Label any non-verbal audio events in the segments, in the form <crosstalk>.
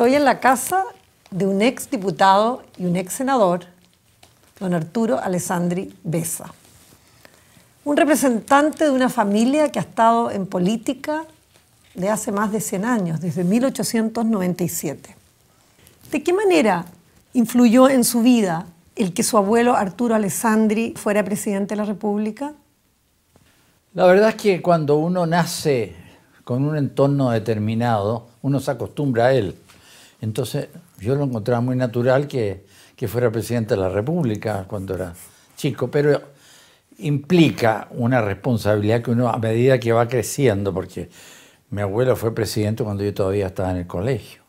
Estoy en la casa de un ex diputado y un ex senador, don Arturo Alessandri Besa. Un representante de una familia que ha estado en política de hace más de 100 años, desde 1897. ¿De qué manera influyó en su vida el que su abuelo Arturo Alessandri fuera presidente de la República? La verdad es que cuando uno nace con un entorno determinado, uno se acostumbra a él. Entonces yo lo encontraba muy natural que, fuera presidente de la República cuando era chico, pero implica una responsabilidad que uno a medida que va creciendo, porque mi abuelo fue presidente cuando yo todavía estaba en el colegio,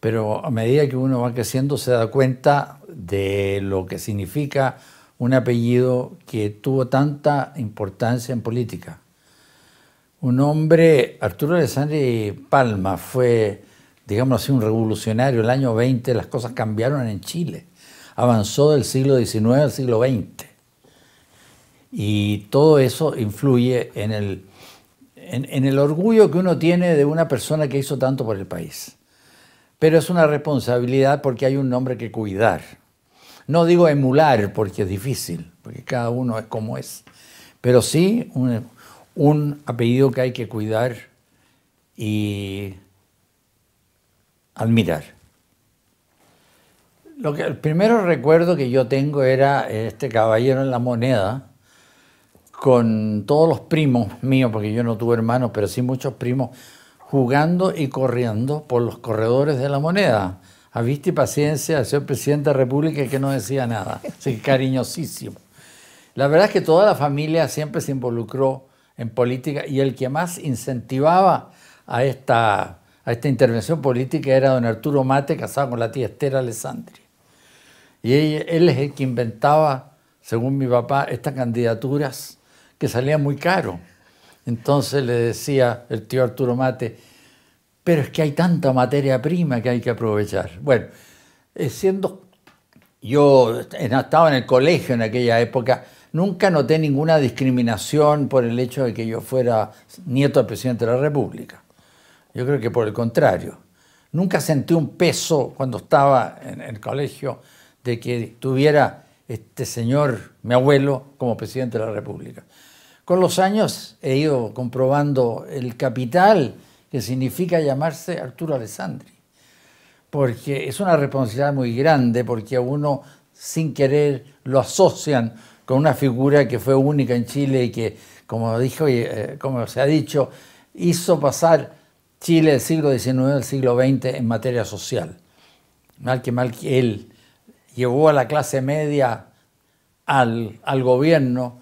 pero a medida que uno va creciendo se da cuenta de lo que significa un apellido que tuvo tanta importancia en política. Un hombre, Arturo Alessandri Palma, fue digamos así, un revolucionario. El año 20 las cosas cambiaron en Chile. Avanzó del siglo XIX al siglo XX. Y todo eso influye en el, el orgullo que uno tiene de una persona que hizo tanto por el país. Pero es una responsabilidad porque hay un nombre que cuidar. No digo emular porque es difícil, porque cada uno es como es, pero sí un, un apellido que hay que cuidar y admirar. Lo que, el primero recuerdo que yo tengo era este caballero en la moneda, con todos los primos míos, porque yo no tuve hermanos, pero sí muchos primos, jugando y corriendo por los corredores de la moneda. A vista y paciencia el señor presidente de la República que no decía nada, así cariñosísimo. La verdad es que toda la familia siempre se involucró en política y el que más incentivaba a esta a esta intervención política era don Arturo Mate, casado con la tía Estera Alessandri. Y él, es el que inventaba, según mi papá, estas candidaturas que salían muy caro. Entonces le decía el tío Arturo Mate, pero es que hay tanta materia prima que hay que aprovechar. Bueno, eh, siendo yo estaba en el colegio en aquella época, nunca noté ninguna discriminación por el hecho de que yo fuera nieto del presidente de la República. Yo creo que por el contrario. Nunca sentí un peso cuando estaba en el colegio de que tuviera este señor, mi abuelo, como presidente de la República. Con los años he ido comprobando el capital que significa llamarse Arturo Alessandri, porque es una responsabilidad muy grande, porque a uno sin querer lo asocian con una figura que fue única en Chile y que, como, dijo, eh, como se ha dicho, hizo pasar Chile del siglo XIX al siglo XX en materia social. Mal que mal él llevó a la clase media al, gobierno,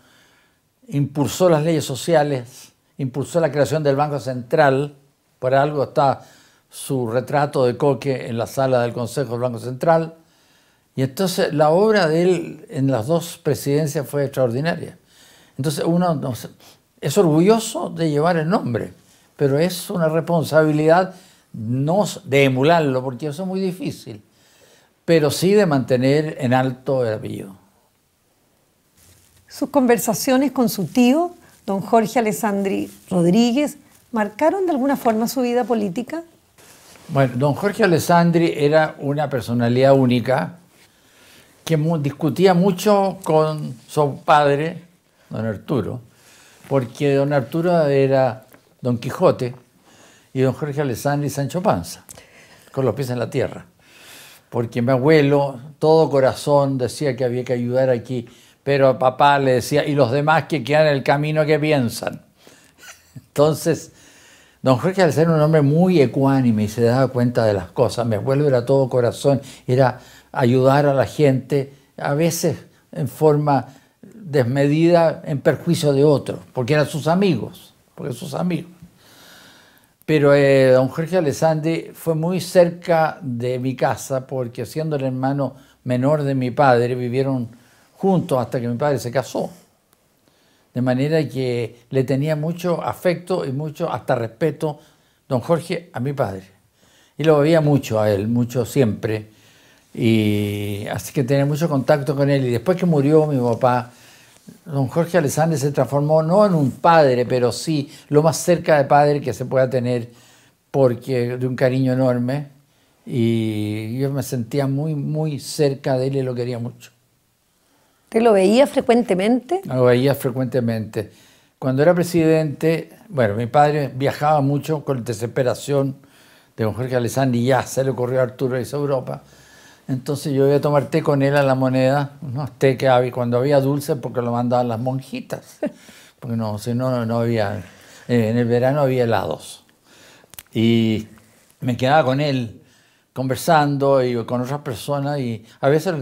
impulsó las leyes sociales, impulsó la creación del Banco Central, por algo está su retrato de Coque en la sala del Consejo del Banco Central. Y entonces la obra de él en las dos presidencias fue extraordinaria. Entonces uno es orgulloso de llevar el nombre pero es una responsabilidad no de emularlo, porque eso es muy difícil, pero sí de mantener en alto el apellido. Sus conversaciones con su tío, don Jorge Alessandri Rodríguez, marcaron de alguna forma su vida política? Bueno, don Jorge Alessandri era una personalidad única que discutía mucho con su padre, don Arturo, porque don Arturo era Don Quijote y don Jorge Alessandro y Sancho Panza, con los pies en la tierra. Porque mi abuelo, todo corazón, decía que había que ayudar aquí, pero a papá le decía, y los demás que quedan en el camino que piensan. <laughs> Entonces, don Jorge Alessandro era un hombre muy ecuánime y se daba cuenta de las cosas. Mi abuelo era todo corazón, era ayudar a la gente, a veces en forma desmedida en perjuicio de otros, porque eran sus amigos, porque sus amigos. Pero eh, don Jorge Alessandri fue muy cerca de mi casa porque siendo el hermano menor de mi padre vivieron juntos hasta que mi padre se casó. De manera que le tenía mucho afecto y mucho hasta respeto don Jorge a mi padre. Y lo veía mucho a él, mucho siempre. Y así que tenía mucho contacto con él. Y después que murió mi papá, don Jorge Alessandri se transformó no en un padre, pero sí lo más cerca de padre que se pueda tener, porque de un cariño enorme. Y yo me sentía muy, muy cerca de él y lo quería mucho. ¿Te lo veía frecuentemente? Lo veía frecuentemente. Cuando era presidente, bueno, mi padre viajaba mucho con desesperación de don Jorge Alessandri, ya se le ocurrió a Arturo y a Europa entonces yo iba a tomar té con él a la moneda, unos té que había, cuando había dulce porque lo mandaban las monjitas, <laughs> porque no, si no, no había, eh, en el verano había helados. Y me quedaba con él conversando y con otras personas y a veces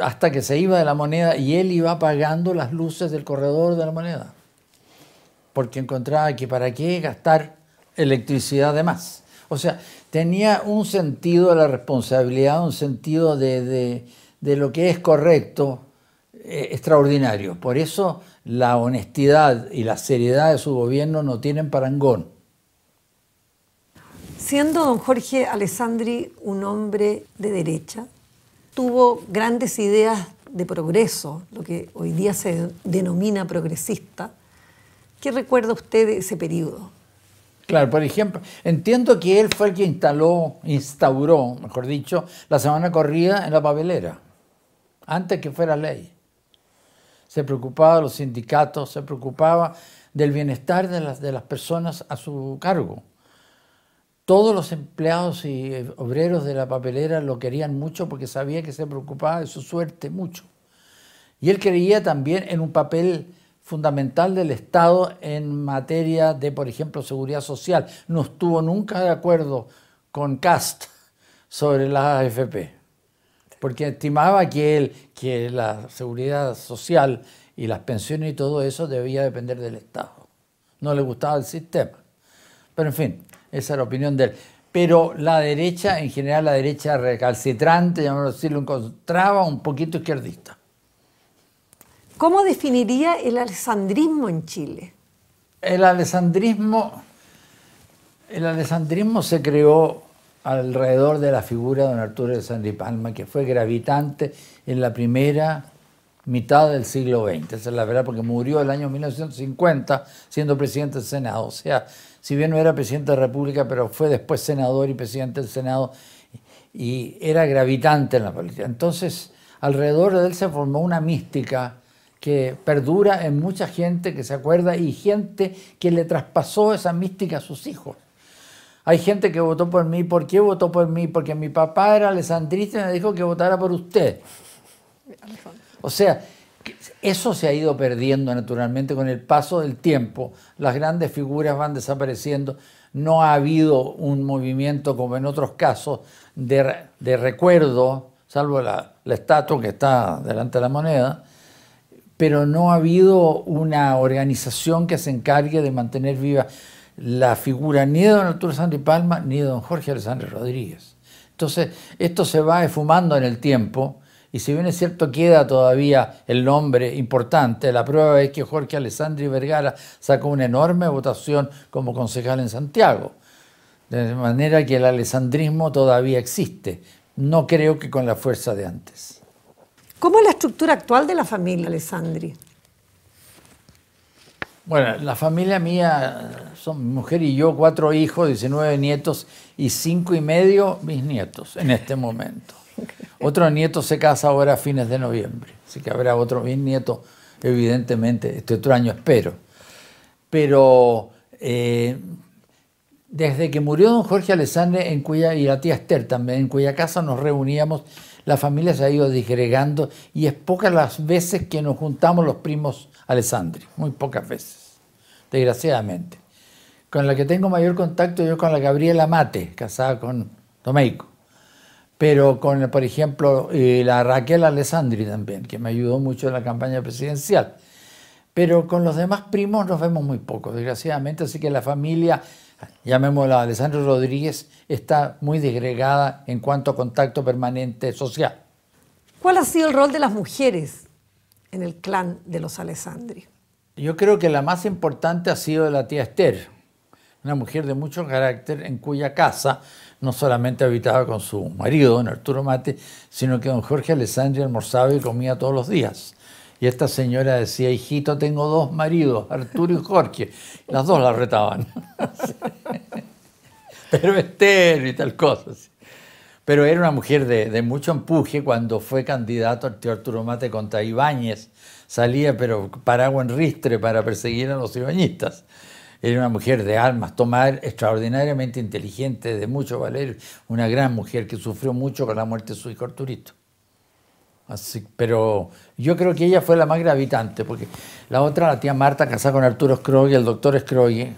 hasta que se iba de la moneda y él iba apagando las luces del corredor de la moneda, porque encontraba que para qué gastar electricidad de más. O sea, tenía un sentido de la responsabilidad, un sentido de, lo que es correcto eh, extraordinario. Por eso la honestidad y la seriedad de su gobierno no tienen parangón. Siendo don Jorge Alessandri un hombre de derecha, tuvo grandes ideas de progreso, lo que hoy día se denomina progresista. ¿Qué recuerda usted de ese periodo? Claro, por ejemplo, entiendo que él fue el que instaló, instauró, mejor dicho, la semana corrida en la papelera, antes que fuera ley. Se preocupaba de los sindicatos, se preocupaba del bienestar de las, de las personas a su cargo. Todos los empleados y eh, obreros de la papelera lo querían mucho porque sabía que se preocupaba de su suerte mucho. Y él creía también en un papel fundamental del Estado en materia de, por ejemplo, seguridad social. No estuvo nunca de acuerdo con CAST sobre la AFP, porque estimaba que, que la seguridad social y las pensiones y todo eso debía depender del Estado. No le gustaba el sistema. Pero en fin, esa era la opinión de él. Pero la derecha, en general la derecha recalcitrante, llamémoslo así, lo encontraba un poquito izquierdista. ¿Cómo definiría el alessandrismo en Chile? El alessandrismo, el se creó alrededor de la figura de don Arturo de Sandri Palma, que fue gravitante en la primera mitad del siglo XX. Esa es la verdad, porque murió el año 1950 siendo presidente del Senado. O sea, si bien no era presidente de la República, pero fue después senador y presidente del Senado y era gravitante en la política. Entonces, alrededor de él se formó una mística que perdura en mucha gente que se acuerda y gente que le traspasó esa mística a sus hijos. Hay gente que votó por mí. ¿Por qué votó por mí? Porque mi papá era alessandrista y me dijo que votara por usted. O sea, eso se ha ido perdiendo naturalmente con el paso del tiempo. Las grandes figuras van desapareciendo. No ha habido un movimiento como en otros casos de, recuerdo, salvo la, la estatua que está delante de la moneda pero no ha habido una organización que se encargue de mantener viva la figura ni de don Arturo Sandri Palma ni de don Jorge Alessandro Rodríguez. Entonces, esto se va esfumando en el tiempo y si bien es cierto queda todavía el nombre importante, la prueba es que Jorge Alessandri Vergara sacó una enorme votación como concejal en Santiago. De manera que el alessandrismo todavía existe. No creo que con la fuerza de antes. ¿Cómo es la estructura actual de la familia, Alessandri? Bueno, la familia mía son mi mujer y yo, cuatro hijos, 19 nietos y cinco y medio mis nietos en este momento. Otro nieto se casa ahora a fines de noviembre, así que habrá otro bisnieto, evidentemente, este otro año espero. Pero eh, desde que murió don Jorge Alessandri en cuya, y la tía Esther también, en cuya casa nos reuníamos la familia se ha ido disgregando y es pocas las veces que nos juntamos los primos Alessandri, muy pocas veces, desgraciadamente. Con la que tengo mayor contacto yo con la Gabriela Mate, casada con Domeico, Pero con, por ejemplo, eh, la Raquel Alessandri también, que me ayudó mucho en la campaña presidencial. Pero con los demás primos nos vemos muy poco, desgraciadamente, así que la familia llamémosla Alessandro Rodríguez, está muy desgregada en cuanto a contacto permanente social. ¿Cuál ha sido el rol de las mujeres en el clan de los Alessandri? Yo creo que la más importante ha sido la tía Esther, una mujer de mucho carácter en cuya casa no solamente habitaba con su marido, don Arturo Mate, sino que don Jorge Alessandri almorzaba y comía todos los días. Y esta señora decía, hijito, tengo dos maridos, Arturo y Jorge. Las dos la retaban. <laughs> Pero Esther y tal cosa. Pero era una mujer de, mucho empuje cuando fue candidato al Arturo Mate contra Ibáñez. Salía, pero paraguas en ristre para perseguir a los ibañistas. Era una mujer de armas tomar, extraordinariamente inteligente, de mucho valer, una gran mujer que sufrió mucho con la muerte de su hijo Arturito pero yo creo que ella fue la más gravitante, porque la otra, la tía Marta, casada con Arturo Scroggie, el doctor Scroggie,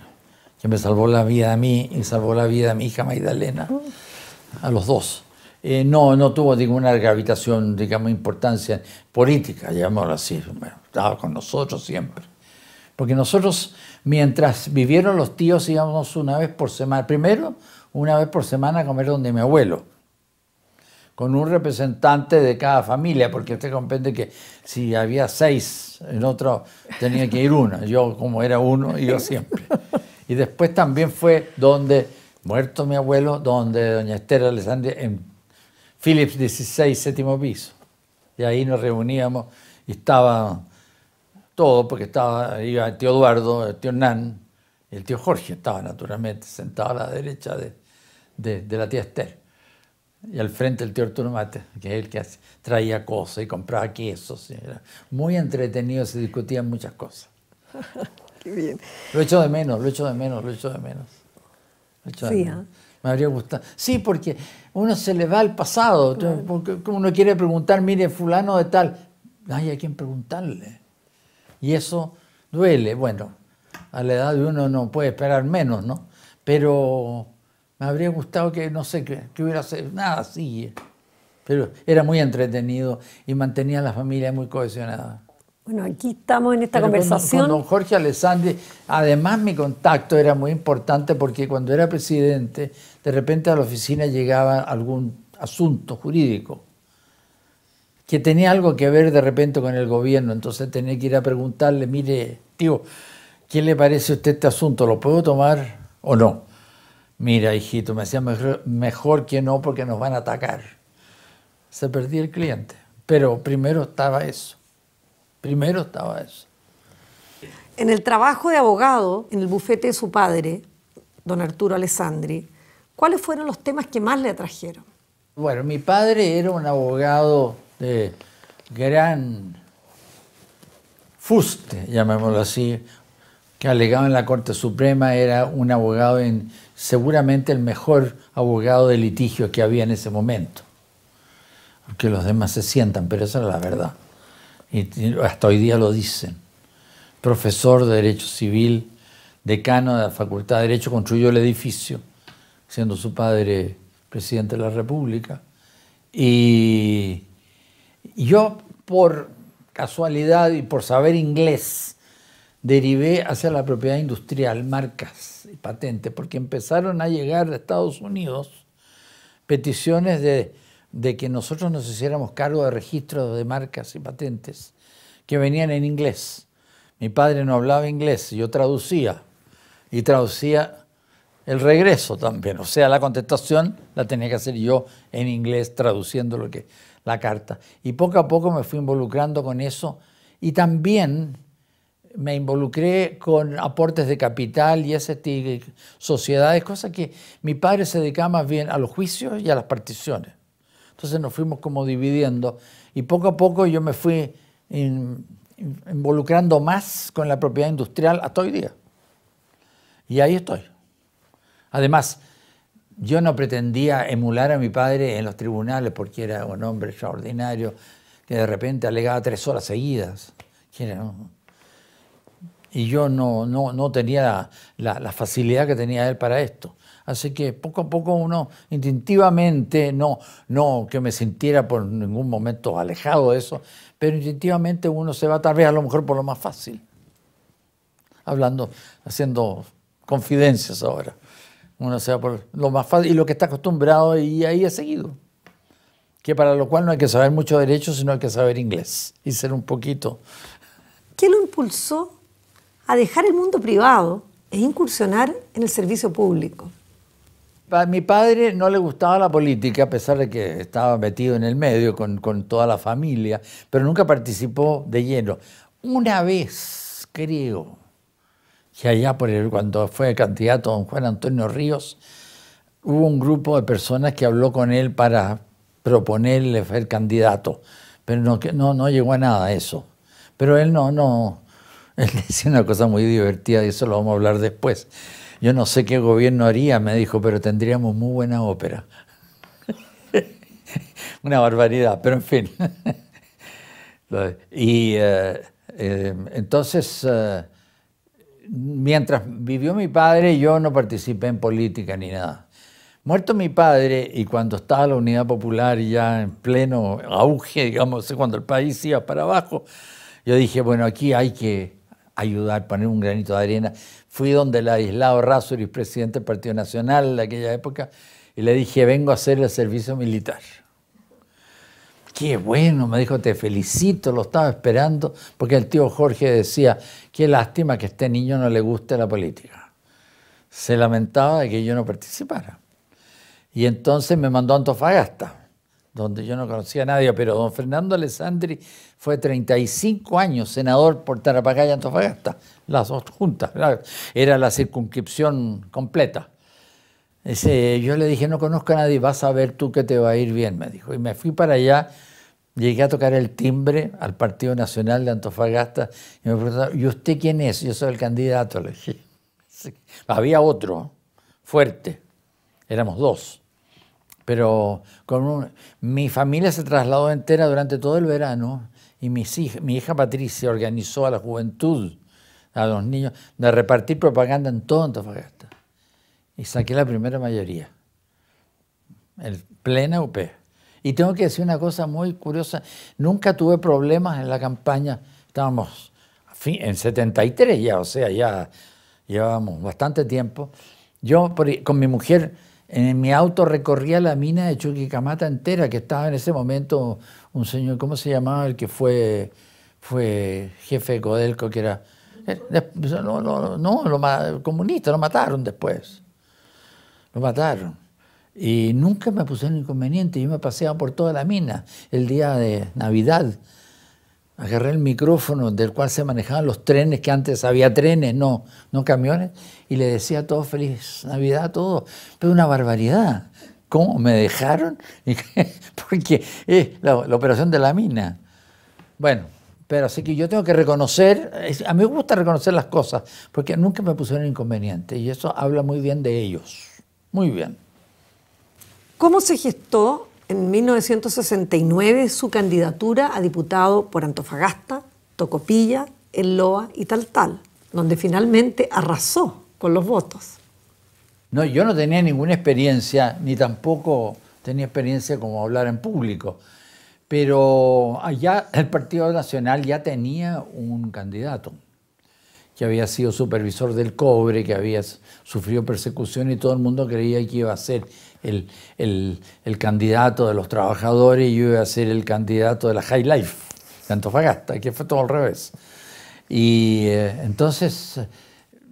que me salvó la vida a mí y salvó la vida a mi hija Magdalena, a los dos. Eh, no, no tuvo ninguna gravitación, digamos, importancia política, llamémoslo así. estaba con nosotros siempre. Porque nosotros, mientras vivieron los tíos, íbamos una vez por semana, primero una vez por semana a comer donde mi abuelo, con un representante de cada familia, porque usted comprende que si había seis, en otro tenía que ir una, Yo como era uno, iba siempre. Y después también fue donde, muerto mi abuelo, donde doña Esther Alessandria, en Phillips 16, séptimo piso. Y ahí nos reuníamos y estaba todo, porque estaba, iba el tío Eduardo, el tío Nan, el tío Jorge, estaba naturalmente sentado a la derecha de, de, de la tía Esther y al frente el tío Arturo Mate, que es el que traía cosas y compraba quesos. Era muy entretenido, se discutían muchas cosas. <laughs> Qué bien. Lo echo de menos, lo echo de menos, lo echo de menos. Lo menos. ¿ah? Me habría gustado. Sí, porque uno se le va al pasado. porque uno quiere preguntar, mire, fulano de tal. Ay, hay quien preguntarle. Y eso duele. Bueno, a la edad de uno no puede esperar menos, ¿no? Pero me habría gustado que, no sé, que, que hubiera sido nada así. Pero era muy entretenido y mantenía a la familia muy cohesionada. Bueno, aquí estamos en esta conversación. Con, don Jorge Alessandri, además mi contacto era muy importante porque cuando era presidente, de repente a la oficina llegaba algún asunto jurídico que tenía algo que ver de repente con el gobierno. Entonces tenía que ir a preguntarle, mire, tío, ¿qué le parece a usted este asunto? ¿Lo puedo tomar o no? mira hijito, me decía mejor, mejor que no porque nos van a atacar. Se perdía el cliente. Pero primero estaba eso. Primero estaba eso. En el trabajo de abogado, en el bufete de su padre, don Arturo Alessandri, ¿cuáles fueron los temas que más le atrajeron? Bueno, mi padre era un abogado de gran fuste, llamémoslo así, que alegaba en la Corte Suprema, era un abogado en, seguramente el mejor abogado de litigio que había en ese momento. Porque los demás se sientan, pero esa es la verdad. Y hasta hoy día lo dicen. Profesor de Derecho Civil, decano de la Facultad de Derecho, construyó el edificio, siendo su padre presidente de la República. Y yo, por casualidad y por saber inglés, derivé hacia la propiedad industrial, marcas y patentes, porque empezaron a llegar a Estados Unidos peticiones de, que nosotros nos hiciéramos cargo de registros de marcas y patentes que venían en inglés. Mi padre no hablaba inglés, yo traducía y traducía el regreso también, o sea, la contestación la tenía que hacer yo en inglés traduciendo lo que la carta. Y poco a poco me fui involucrando con eso y también me involucré con aportes de capital y esas sociedades, cosa que mi padre se dedicaba más bien a los juicios y a las particiones. Entonces nos fuimos como dividiendo y poco a poco yo me fui involucrando más con la propiedad industrial hasta hoy día. Y ahí estoy. Además, yo no pretendía emular a mi padre en los tribunales porque era un hombre extraordinario que de repente alegaba tres horas seguidas y yo no, no, no tenía la, facilidad que tenía él para esto. Así que poco a poco uno instintivamente, no, no que me sintiera por ningún momento alejado de eso, pero instintivamente uno se va tal vez a lo mejor por lo más fácil. Hablando, haciendo confidencias ahora. Uno se va por lo más fácil y lo que está acostumbrado y ahí ha seguido que para lo cual no hay que saber mucho derecho, sino hay que saber inglés y ser un poquito. ¿Qué lo impulsó a dejar el mundo privado e incursionar en el servicio público. A mi padre no le gustaba la política, a pesar de que estaba metido en el medio con, toda la familia, pero nunca participó de lleno. Una vez, creo, que allá por cuando fue candidato don Juan Antonio Ríos, hubo un grupo de personas que habló con él para proponerle ser candidato, pero no, no, no llegó a nada eso. Pero él no, no, él decía una cosa muy divertida y eso lo vamos a hablar después. Yo no sé qué gobierno haría, me dijo, pero tendríamos muy buena ópera. <laughs> una barbaridad, pero en fin. <laughs> y eh, eh, entonces, eh, mientras vivió mi padre, yo no participé en política ni nada. Muerto mi padre y cuando estaba la Unidad Popular ya en pleno auge, digamos, cuando el país iba para abajo, yo dije, bueno, aquí hay que ayudar, poner un granito de arena. Fui donde el aislado Razuri, presidente del Partido Nacional de aquella época, y le dije, vengo a hacer el servicio militar. Qué bueno, me dijo, te felicito, lo estaba esperando, porque el tío Jorge decía, qué lástima que a este niño no le guste la política. Se lamentaba de que yo no participara. Y entonces me mandó a Antofagasta donde yo no conocía a nadie, pero don Fernando Alessandri fue 35 años senador por Tarapacá y Antofagasta, las dos juntas, era la circunscripción completa. yo le dije, no conozco a nadie, vas a ver tú que te va a ir bien, me dijo. Y me fui para allá, llegué a tocar el timbre al Partido Nacional de Antofagasta y me preguntaron, ¿y usted quién es? Yo soy el candidato, le dije. <laughs> Había otro, fuerte, éramos dos pero con mi familia se trasladó entera durante todo el verano y mis mi hija Patricia organizó a la juventud, a los niños, de repartir propaganda en todo Antofagasta. Y saqué la primera mayoría, el plena UP. Y tengo que decir una cosa muy curiosa, nunca tuve problemas en la campaña, estábamos en 73 ya, o sea, ya llevábamos bastante tiempo. Yo con mi mujer en mi auto recorría la mina de Chuquicamata entera, que estaba en ese momento un señor, ¿cómo se llamaba? El que fue, fue jefe de Codelco, que era... Eh, no, no, no, comunista, lo mataron después. Lo mataron. Y nunca me pusieron inconveniente, yo me paseaba por toda la mina el día de Navidad agarré el micrófono del cual se manejaban los trenes, que antes había trenes, no, no camiones, y le decía a todos feliz Navidad a todos. Pero una barbaridad. ¿Cómo me dejaron? <laughs> Porque es la, operación de la mina. Bueno, pero así que yo tengo que reconocer, a mí me gusta reconocer las cosas, porque nunca me pusieron inconveniente, y eso habla muy bien de ellos. Muy bien. ¿Cómo se gestó en 1969 su candidatura a diputado por Antofagasta, Tocopilla, El Loa y tal, donde finalmente arrasó con los votos. No, yo no tenía ninguna experiencia, ni tampoco tenía experiencia como hablar en público. Pero allá el Partido Nacional ya tenía un candidato, que había sido supervisor del cobre, que había sufrido persecución y todo el mundo creía que iba a ser el, candidato de los trabajadores y yo iba a ser el candidato de la High Life de Antofagasta, que fue todo al revés. Y eh, entonces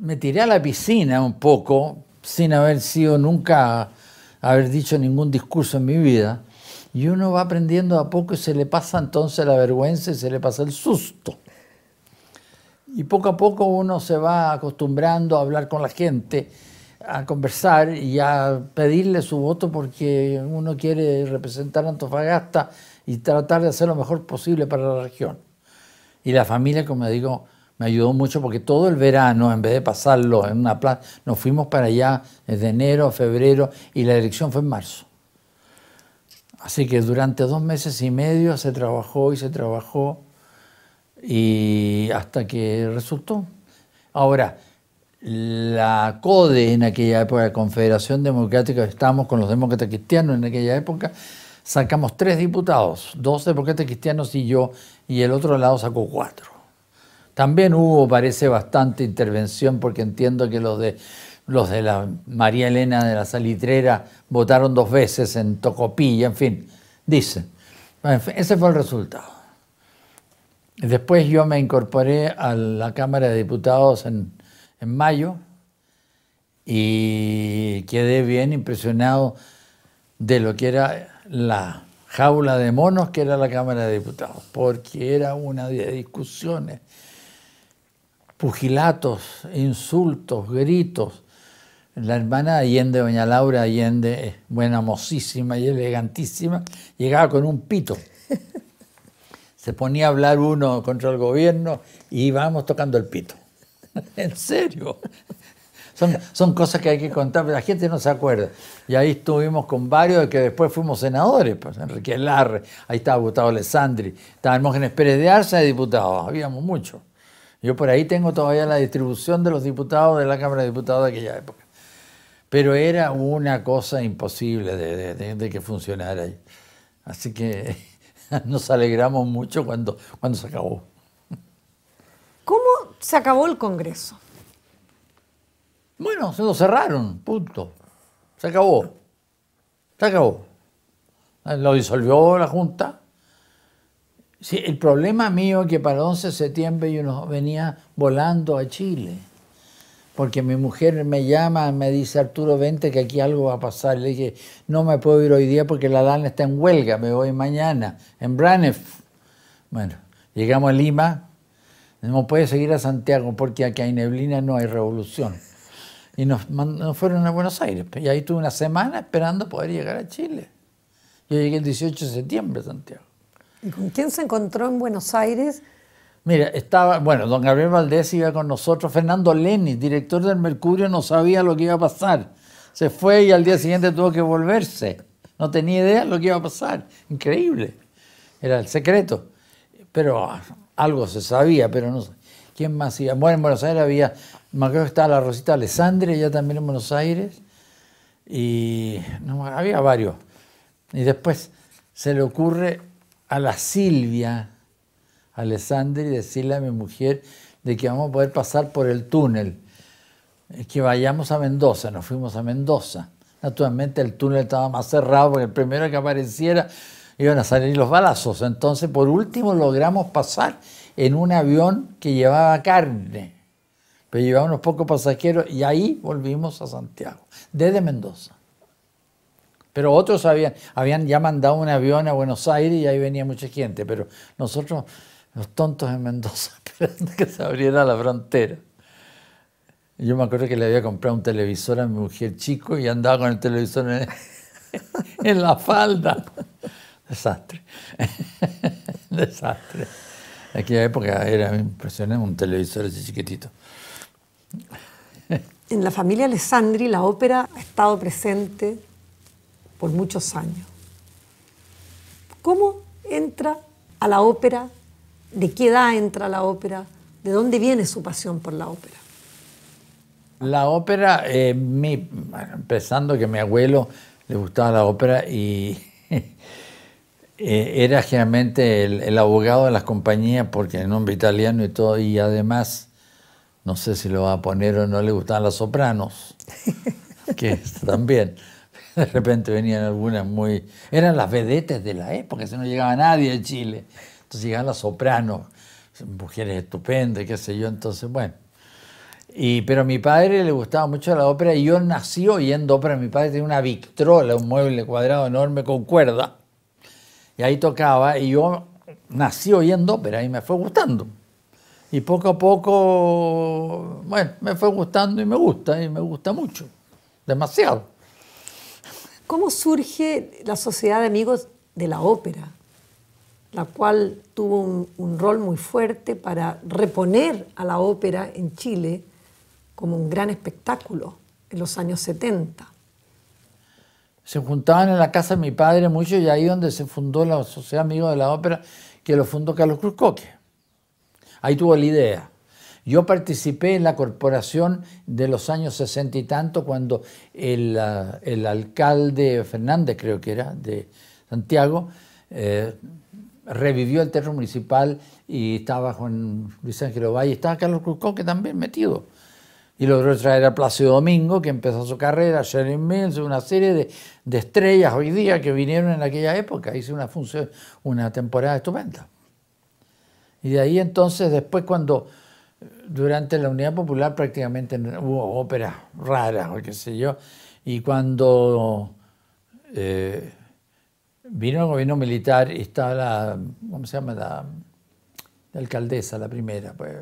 me tiré a la piscina un poco, sin haber sido nunca, haber dicho ningún discurso en mi vida. Y uno va aprendiendo a poco y se le pasa entonces la vergüenza y se le pasa el susto y poco a poco uno se va acostumbrando a hablar con la gente, a conversar y a pedirle su voto porque uno quiere representar a Antofagasta y tratar de hacer lo mejor posible para la región. Y la familia, como digo, me ayudó mucho porque todo el verano, en vez de pasarlo en una plaza, nos fuimos para allá desde enero a febrero y la elección fue en marzo. Así que durante dos meses y medio se trabajó y se trabajó y hasta que resultó. Ahora, la CODE en aquella época, la Confederación Democrática, estamos con los demócratas cristianos en aquella época, sacamos tres diputados, dos demócratas cristianos y yo, y el otro lado sacó cuatro. También hubo, parece, bastante intervención, porque entiendo que los de, los de la María Elena de la Salitrera votaron dos veces en Tocopilla, en fin, dice. ese fue el resultado. Después yo me incorporé a la Cámara de Diputados en, mayo y quedé bien impresionado de lo que era la jaula de monos que era la Cámara de Diputados, porque era una de discusiones, pugilatos, insultos, gritos. La hermana Allende, doña Laura Allende, buena, mocísima y elegantísima, llegaba con un pito. <laughs> se ponía a hablar uno contra el gobierno y íbamos tocando el pito. <laughs> en serio. Son, son cosas que hay que contar, pero la gente no se acuerda. Y ahí estuvimos con varios que después fuimos senadores, pues, Enrique Larre, ahí estaba Gustavo Alessandri, estaba Hermógenes Pérez de Arza de diputados, habíamos muchos. Yo por ahí tengo todavía la distribución de los diputados de la Cámara de Diputados de aquella época. Pero era una cosa imposible de, de, de que funcionara ahí. Así que <laughs> nos alegramos mucho cuando, cuando se acabó. ¿Cómo se acabó el Congreso? Bueno, se lo cerraron, punto. Se acabó. Se acabó. Eh, lo disolvió la Junta. Sí, el problema mío es que para el 11 de septiembre yo venía volando a Chile porque mi mujer me llama, me dice Arturo, vente que aquí algo va a pasar. Le dije, no me puedo ir hoy día porque la DAN está en huelga, me voy mañana, en Branef. Bueno, llegamos a Lima, no puede seguir a Santiago porque aquí hay neblina, no hay revolución. Y nos, fueron a Buenos Aires. Pues, y ahí tuve una semana esperando poder llegar a Chile. Yo llegué el 18 de septiembre a Santiago. ¿Y con quién se encontró en Buenos Aires? Mira, estaba, bueno, don Gabriel Valdés iba con nosotros, Fernando Leni, director del Mercurio, no sabía lo que iba a pasar. Se fue y al día siguiente tuvo que volverse. No tenía idea lo que iba a pasar. Increíble. Era el secreto. Pero ah, algo se sabía, pero no sé. ¿Quién más iba? Bueno, en Buenos Aires había, me acuerdo que estaba la Rosita Alessandria, ya también en Buenos Aires. Y había varios. Y después se le ocurre a la Silvia, Alessandra y decirle a mi mujer de que vamos a poder pasar por el túnel, eh, que vayamos a Mendoza, nos fuimos a Mendoza. Naturalmente el túnel estaba más cerrado porque el primero que apareciera iban a salir los balazos. Entonces, por último, logramos pasar en un avión que llevaba carne, pero llevaba unos pocos pasajeros y ahí volvimos a Santiago, desde Mendoza. Pero otros habían ya mandado un avión a Buenos Aires y ahí venía mucha gente, pero nosotros los tontos en Mendoza esperando <laughs> que se abriera la frontera. Yo me acuerdo que le había comprado un televisor a mi mujer chico y andaba con el televisor en, <laughs> la falda. Desastre. <laughs> Desastre. aquella época era impresionante un televisor así chiquitito. En la familia Alessandri la ópera ha estado presente por muchos años. ¿Cómo entra a la ópera ¿De qué edad entra la ópera? ¿De dónde viene su pasión por la ópera? La ópera, eh, mi, pensando que mi abuelo le gustaba la ópera y <laughs> eh, era generalmente el, abogado de las compañías porque el nombre italiano y todo, y además, no sé si lo va a poner o no le gustaban las sopranos, <laughs> que también de repente venían algunas muy... Eran las vedetes de la época, se no llegaba nadie a Chile llegaban pues, llegan las sopranos, mujeres estupendas, qué sé yo, entonces, bueno. Y, pero a mi padre le gustaba mucho la ópera y yo nací oyendo ópera. Mi padre tenía una victrola, un mueble cuadrado enorme con cuerda. Y ahí tocaba y yo nací oyendo ópera y me fue gustando. Y poco a poco, bueno, me fue gustando y me gusta, y me gusta mucho, demasiado. ¿Cómo surge la Sociedad de Amigos de la Ópera? la cual tuvo un, rol muy fuerte para reponer a la ópera en Chile como un gran espectáculo en los años 70. Se juntaban en la casa de mi padre mucho y ahí donde se fundó la Sociedad Amigos de la Ópera, que lo fundó Carlos Cruzcoque. Ahí tuvo la idea. Yo participé en la corporación de los años 60 y tanto cuando el, alcalde Fernández, creo que era, de Santiago, eh, revivió el teatro municipal y estaba Juan Luis Ángel Ovalle, estaba Carlos Cruzco, que también metido. Y logró traer a Plácido Domingo, que empezó su carrera, Sharon Mills, una serie de, estrellas hoy día que vinieron en aquella época. Hice una, función, una temporada estupenda. Y de ahí entonces, después cuando durante la Unidad Popular prácticamente hubo óperas raras o qué sé yo, y cuando... Eh, Vino el gobierno militar y estaba la, ¿cómo se llama? La, alcaldesa, la primera, pues,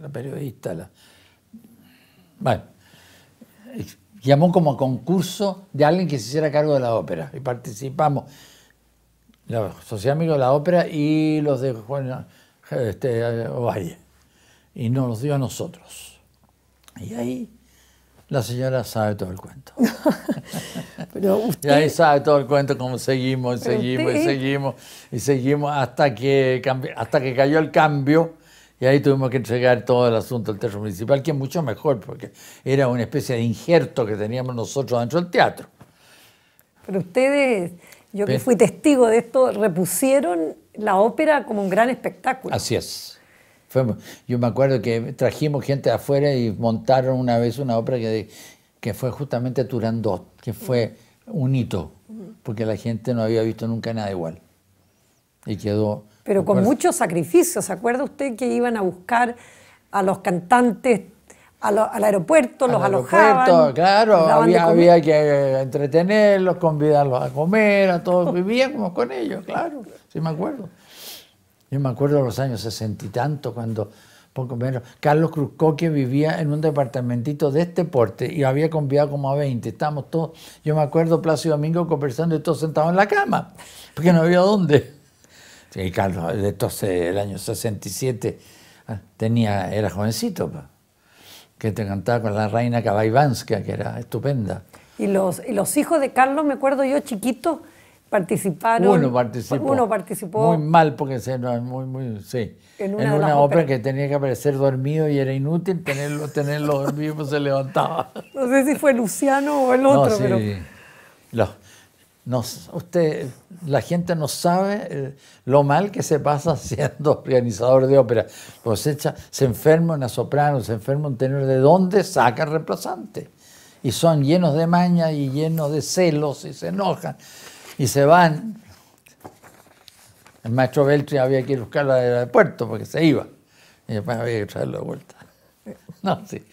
la periodista. La... Bueno, llamó como concurso de alguien que se hiciera cargo de la ópera y participamos la Sociedad Amigos de la Ópera y los de Juan este, Ovalle y nos los dio a nosotros. Y ahí la señora sabe todo el cuento. <laughs> Pero Y ahí sabe todo el cuento como seguimos, seguimos, y seguimos, y seguimos hasta que, hasta que cayó el cambio. Y ahí tuvimos que entregar todo el asunto al Teatro Municipal, que es mucho mejor, porque era una especie de injerto que teníamos nosotros dentro del teatro. Pero ustedes, yo que fui testigo de esto, repusieron la ópera como un gran espectáculo. Así es yo me acuerdo que trajimos gente de afuera y montaron una vez una obra que, fue justamente Turandot, que fue un hito, porque la gente no había visto nunca nada igual. Y quedó... Pero con muchos sacrificios, ¿se acuerda usted que iban a buscar a los cantantes al aeropuerto, los alojaban. claro, había, que eh, entretenerlos, convidarlos a comer, a todos, <laughs> vivíamos como con ellos, claro, sí me acuerdo. Yo me acuerdo de los años sesenta y tanto, cuando poco menos, Carlos Cruzcoque vivía en un departamentito de este porte y había convidado como a 20. Estábamos todos, yo me acuerdo, Plácido Domingo conversando y todos sentados en la cama, porque no había dónde. Y Carlos, entonces, eh, el año 67, ah, tenía, era jovencito, que te cantaba con la reina Kabaivanska, que era estupenda. Y los, y los hijos de Carlos, me acuerdo yo chiquito, participaron. participó. Muy mal porque se muy, muy, sí. En una, ópera que tenía que aparecer dormido y era inútil tenerlo, tenerlo dormido pues se levantaba. <laughs> No sé si fue Luciano o el otro, pero. usted, la gente no sabe eh, lo mal que se pasa siendo organizador de ópera. Pues se enferma una soprano, se enferma un tenor, ¿de dónde saca reemplazante? Y son llenos de maña y llenos de celos y se enojan y se van. El maestro Beltri había que ir a buscarla de Puerto porque se iba. Y después había que traerlo de vuelta. <laughs> No, sí.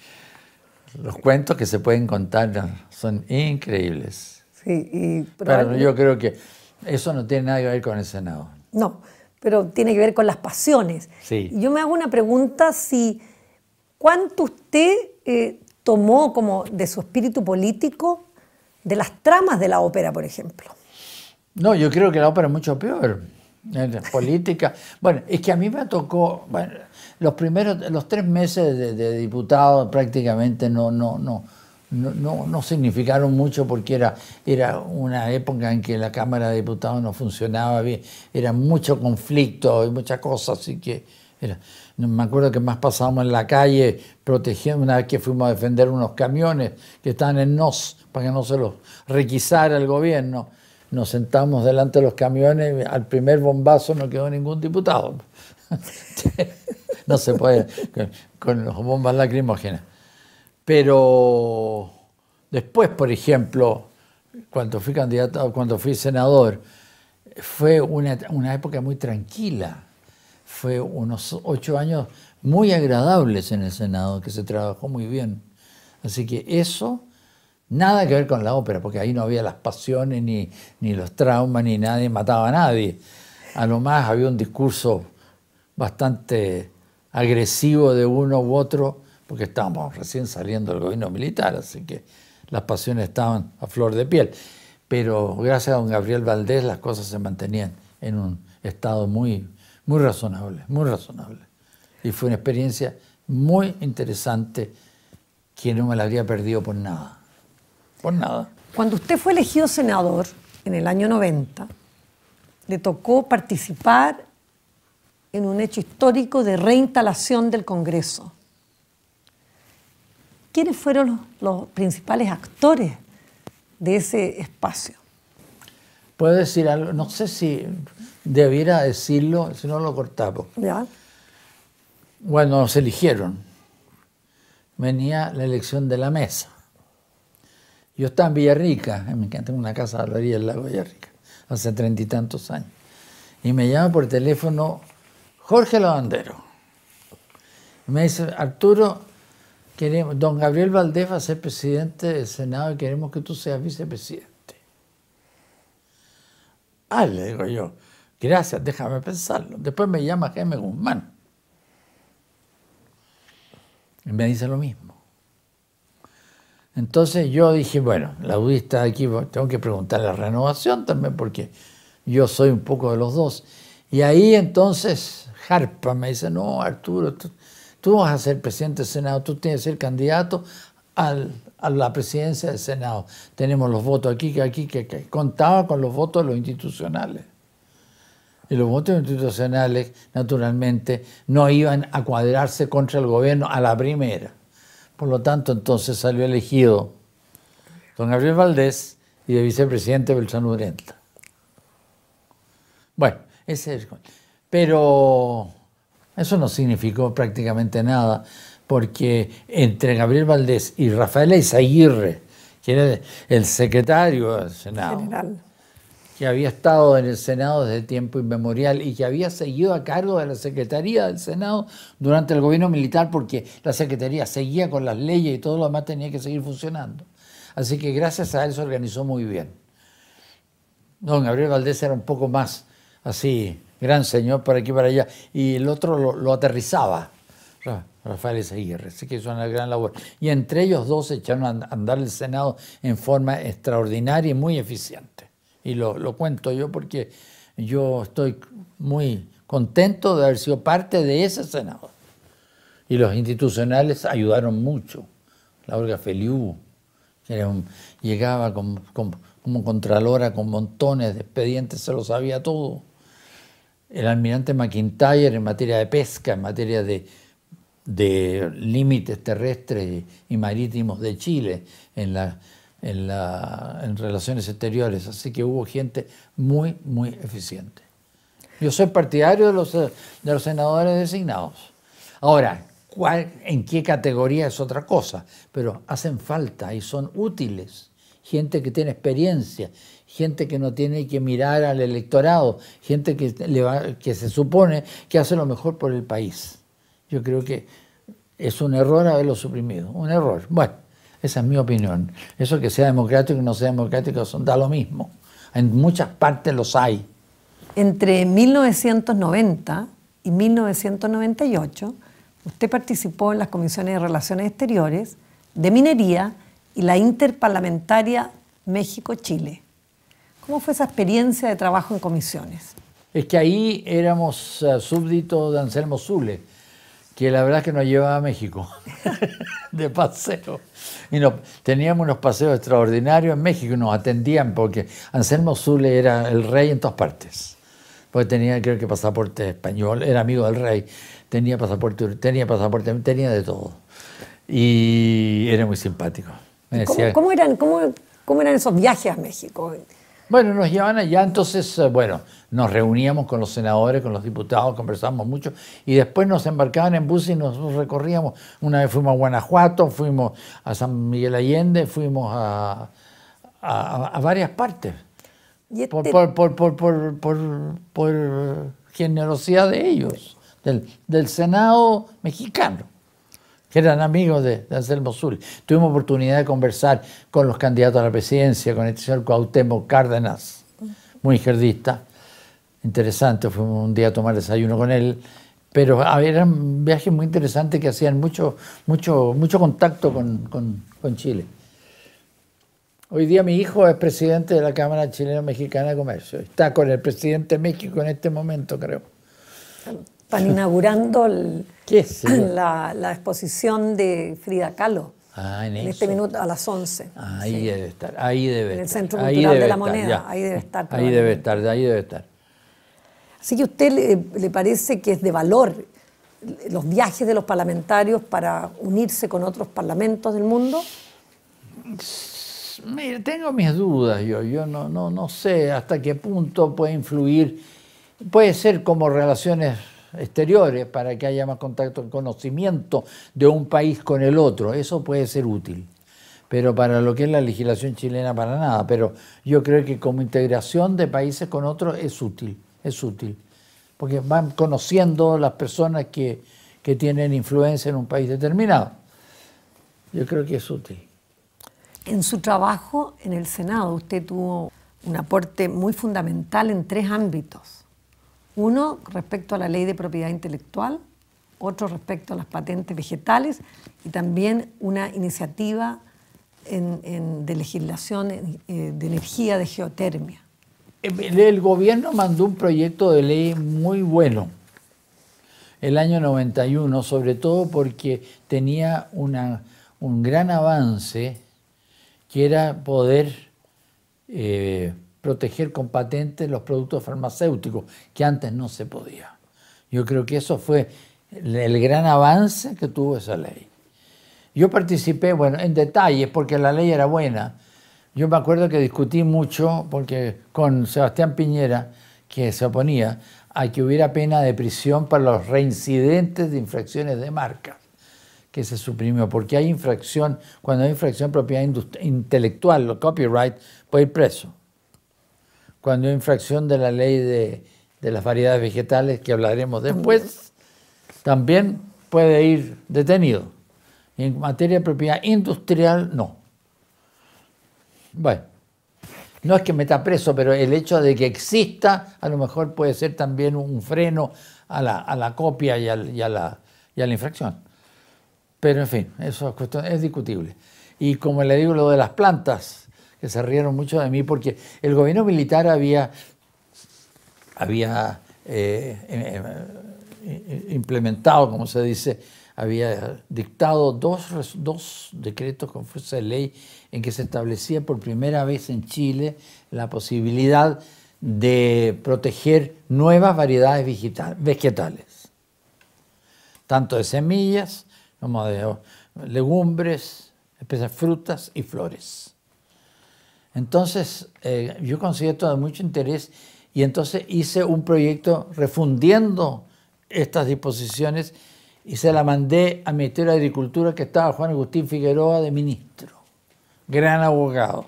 Los cuentos que se pueden contar son increíbles. Sí, pero, yo creo que eso no tiene nada que ver con el Senado. No, pero tiene que ver con las pasiones. Sí. Yo me hago una pregunta si cuánto usted eh, tomó como de su espíritu político de las tramas de la ópera, por ejemplo. No, yo creo que la ópera es mucho peor. Política. <laughs> Bueno, es que a mí me tocó, los primeros, los tres meses de, diputado prácticamente no, no, no, no, significaron mucho porque era, era una época en que la Cámara de Diputados no funcionaba bien, era mucho conflicto y muchas cosas, así que me acuerdo que más pasábamos en la calle protegiendo, una vez que fuimos a defender unos camiones que estaban en NOS para que no se los requisara el gobierno, nos sentamos delante de los camiones, al primer bombazo no quedó ningún diputado. <laughs> no se puede con, las bombas lacrimógenas. Pero después, por ejemplo, cuando fui candidato, cuando fui senador, fue una, una época muy tranquila. Fue unos ocho años muy agradables en el Senado, que se trabajó muy bien. Así que eso Nada que ver con la ópera, porque ahí no había las pasiones, ni, los traumas, ni nadie mataba a nadie. A lo más había un discurso bastante agresivo de uno u otro, porque estábamos recién saliendo del gobierno militar, así que las pasiones estaban a flor de piel. Pero gracias a don Gabriel Valdés las cosas se mantenían en un estado muy, muy razonable, muy razonable. Y fue una experiencia muy interesante que no me la habría perdido por nada nada. Cuando usted fue elegido senador en el año 90, le tocó participar en un hecho histórico de reinstalación del Congreso. ¿Quiénes fueron los, principales actores de ese espacio? Puedo decir algo, no sé si debiera decirlo, si no lo cortamos. Ya. Bueno, se eligieron. Venía la elección de la mesa. Yo estaba en Villarrica, eh, me encanta una casa de la del lago Villarrica, hace treinta y tantos años. Y me llama por teléfono Jorge Lavandero. Y me dice, Arturo, queremos, don Gabriel Valdés va a ser presidente del Senado y queremos que tú seas vicepresidente. Ah, le digo yo, gracias, déjame pensarlo. Después me llama Jaime Guzmán. Y me dice lo mismo. Entonces yo dije, bueno, la budista aquí tengo que preguntar la renovación también porque yo soy un poco de los dos. Y ahí entonces Harpa me dice, no, Arturo, tú, vas a ser presidente del Senado, tú tienes que ser candidato a la presidencia del Senado. Tenemos los votos aquí, que aquí, que aquí. Contaba con los votos de los institucionales. Y los votos institucionales, naturalmente, no iban a cuadrarse contra el gobierno a la primera. Por lo tanto, entonces salió elegido don Gabriel Valdés y de vicepresidente Beltrán Urenta. Bueno, ese es. Pero eso no significó prácticamente nada, porque entre Gabriel Valdés y Rafael Aizaguirre, que era el secretario del Senado, que había estado en el Senado desde tiempo inmemorial y que había seguido a cargo de la Secretaría del Senado durante el gobierno militar porque la Secretaría seguía con las leyes y todo lo demás tenía que seguir funcionando. Así que gracias a él se organizó muy bien. Don Gabriel Valdés era un poco más así, gran señor, por aquí para allá, y el otro lo, lo aterrizaba. Rafael Ezeguirre, así que hizo una gran labor. Y entre ellos dos echaron a andar el Senado en forma extraordinaria y muy eficiente y lo, cuento yo porque yo estoy muy contento de haber sido parte de ese Senado. Y los institucionales ayudaron mucho. La Olga Feliu, que llegaba como contralora con montones de expedientes, se lo sabía todo. El almirante McIntyre en materia de pesca, en materia de, de límites terrestres y marítimos de Chile, en la en, la, en relaciones exteriores, así que hubo gente muy, muy eficiente. Yo soy partidario de los, de los senadores designados. Ahora, ¿cuál, ¿en qué categoría es otra cosa? Pero hacen falta y son útiles. Gente que tiene experiencia, gente que no tiene que mirar al electorado, gente que, que se supone que hace lo mejor por el país. Yo creo que es un error haberlo suprimido, un error. Bueno. Esa es mi opinión. Eso que sea democrático y no sea democrático son, da lo mismo. En muchas partes los hay. Entre 1990 y 1998, usted participó en las comisiones de Relaciones Exteriores, de Minería y la Interparlamentaria México-Chile. ¿Cómo fue esa experiencia de trabajo en comisiones? Es que ahí éramos eh, súbditos de Anselmo Zule que la verdad es que nos llevaba a México <laughs> de paseo. Y no teníamos unos paseos extraordinarios en México y nos atendían porque Anselmo Zule era el rey en todas partes. Porque tenía, creo que pasaporte español, era amigo del rey, tenía pasaporte, tenía pasaporte, tenía de todo. Y era muy simpático. decía, cómo, eran, cómo, ¿Cómo eran esos viajes a México? Bueno, nos llevaban allá, entonces, eh, bueno, nos reuníamos con los senadores, con los diputados, conversábamos mucho y después nos embarcaban en bus y nos recorríamos. Una vez fuimos a Guanajuato, fuimos a San Miguel Allende, fuimos a, varias partes. Este por, por, por, generosidad de ellos, del, del Senado mexicano que eran amigos de, Anselmo Zul. Tuvimos oportunidad de conversar con los candidatos a la presidencia, con el este señor Cuauhtémoc Cárdenas, muy izquierdista, interesante, fuimos un día a tomar desayuno con él, pero eran viajes muy interesantes que hacían mucho, mucho, mucho contacto con, Chile. Hoy día mi hijo es presidente de la Cámara Chileno Mexicana de Comercio. Está con el presidente de México en este momento, creo están inaugurando <laughs> la, exposición de Frida Kahlo. Ah, en, este minuto, a las 11. Ahí debe estar, ahí debe estar. En el Centro Cultural de la Moneda, ahí debe estar. Ahí debe estar, ahí debe estar. Así que a usted le, parece que es de valor los viajes de los parlamentarios para unirse con otros parlamentos del mundo? Mira, tengo mis dudas yo, yo no, no, no sé hasta qué punto puede influir, puede ser como relaciones exteriores para que haya más contacto, conocimiento de un país con el otro. Eso puede ser útil. Pero para lo que es la legislación chilena, para nada. Pero yo creo que como integración de países con otros es útil, es útil. Porque van conociendo las personas que, que tienen influencia en un país determinado. Yo creo que es útil. En su trabajo en el Senado, usted tuvo un aporte muy fundamental en tres ámbitos uno respecto a la ley de propiedad intelectual, otro respecto a las patentes vegetales y también una iniciativa de legislación eh, de energía de geotermia. Eh, el, gobierno mandó un proyecto de ley muy bueno el año 91, sobre todo porque tenía un gran avance que era poder eh, proteger con patentes los productos farmacéuticos, que antes no se podía. Yo creo que eso fue el gran avance que tuvo esa ley. Yo participé, bueno, en detalles, porque la ley era buena. Yo me acuerdo que discutí mucho porque con Sebastián Piñera, que se oponía a que hubiera pena de prisión para los reincidentes de infracciones de marca, que se suprimió, porque hay infracción, cuando hay infracción de propiedad intelectual, los copyright, puede ir preso cuando hay infracción de la ley de, las variedades vegetales, que hablaremos después, también puede ir detenido. En materia de propiedad industrial, no. Bueno, no es que me está preso, pero el hecho de que exista a lo mejor puede ser también un freno a la, copia y a, la, y a, la, infracción. Pero en fin, eso es, es discutible. Y como le digo, lo de las plantas, se rieron mucho de mí porque el gobierno militar había, había eh, eh, eh, implementado, como se dice, había dictado dos, dos decretos con fuerza de ley en que se establecía por primera vez en Chile la posibilidad de proteger nuevas variedades vegetales, tanto de semillas como de legumbres, especias, frutas y flores. Entonces, eh, yo consideré esto de mucho interés y entonces hice un proyecto refundiendo estas disposiciones y se la mandé al Ministerio de Agricultura que estaba Juan Agustín Figueroa de ministro, gran abogado,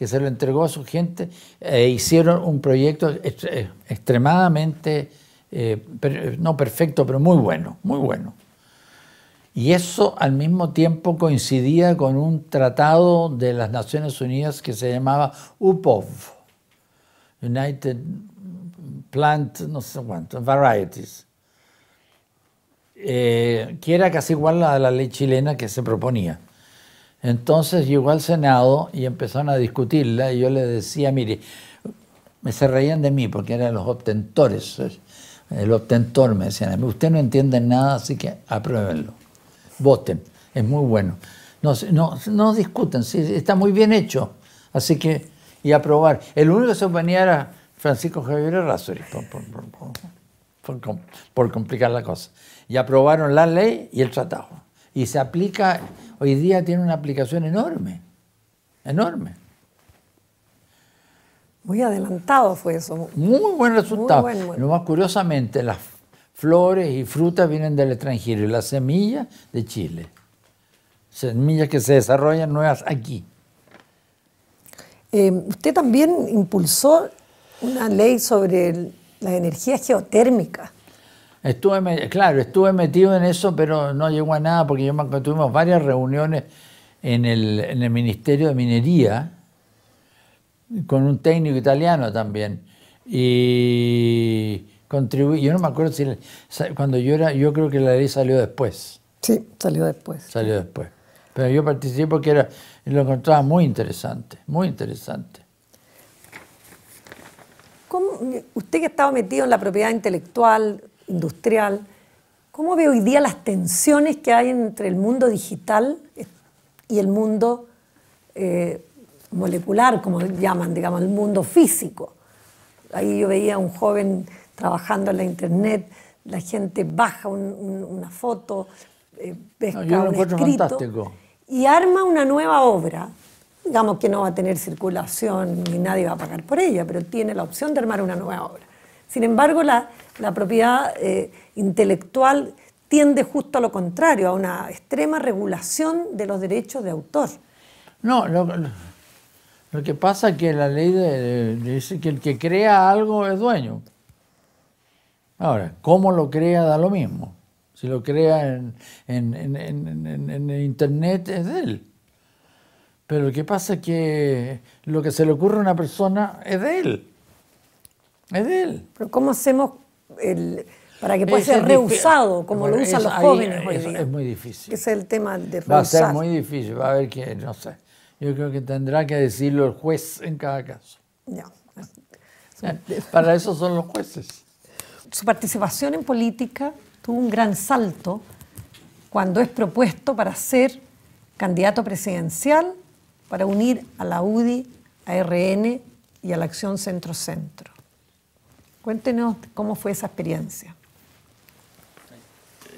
que se lo entregó a su gente e hicieron un proyecto eh, extremadamente, eh, no perfecto, pero muy bueno, muy bueno. Y eso al mismo tiempo coincidía con un tratado de las Naciones Unidas que se llamaba UPOV, United Plant, no sé cuánto, Varieties, eh, que era casi igual a la ley chilena que se proponía. Entonces llegó al Senado y empezaron a discutirla y yo le decía, mire, me se reían de mí porque eran los obtentores, eh, el obtentor me decían, usted no entiende nada, así que apruébenlo voten. Es muy bueno. No, no, no está muy bien hecho. Así que, y aprobar. El único que se oponía era Francisco Javier Razuri, por, por, complicar la cosa. Y aprobaron la ley y el tratado. Y se aplica, hoy día tiene una aplicación enorme, enorme. Muy adelantado fue eso. Muy buen resultado. Lo bueno, curiosamente, las flores y frutas vienen del extranjero y las semillas de Chile. Semillas que se desarrollan nuevas aquí. Eh, usted también impulsó una ley sobre la energía geotérmica. Estuve, claro, estuve metido en eso, pero no llegó a nada porque yo me, tuvimos varias reuniones en el, en el Ministerio de Minería con un técnico italiano también. Y yo no me acuerdo si cuando yo era, yo creo que la ley salió después. Sí, salió después. Salió después. Pero yo participé porque era, lo encontraba muy interesante, muy interesante. usted que estaba metido en la propiedad intelectual, industrial, ¿cómo ve hoy día las tensiones que hay entre el mundo digital y el mundo eh, molecular, como llaman, digamos, el mundo físico? Ahí yo veía a un joven trabajando en la internet, la gente baja una foto, eh, un escrito fantástico. y arma una nueva obra. Digamos que no va a tener circulación ni nadie va a pagar por ella, pero tiene la opción de armar una nueva obra. Sin embargo, la, propiedad eh, intelectual tiende justo a lo contrario, a una extrema regulación de los derechos de autor. No, lo, que pasa es que la ley dice que el que crea algo es dueño. Ahora, cómo lo crea da lo mismo. Si lo crea en, en, Internet es de él. Pero lo que pasa es que lo que se le ocurre a una persona es de él. Es de él. Pero ¿cómo hacemos para que pueda ser reusado, como lo usan los jóvenes Es muy difícil. es el tema de reusar. Va a ser muy difícil, va a haber que, no sé. Yo creo que tendrá que decirlo el juez en cada caso. Ya. <laughs> Para eso son los jueces su participación en política tuvo un gran salto cuando es propuesto para ser candidato presidencial para unir a la UDI, a RN y a la Acción Centro-Centro. Cuéntenos cómo fue esa experiencia.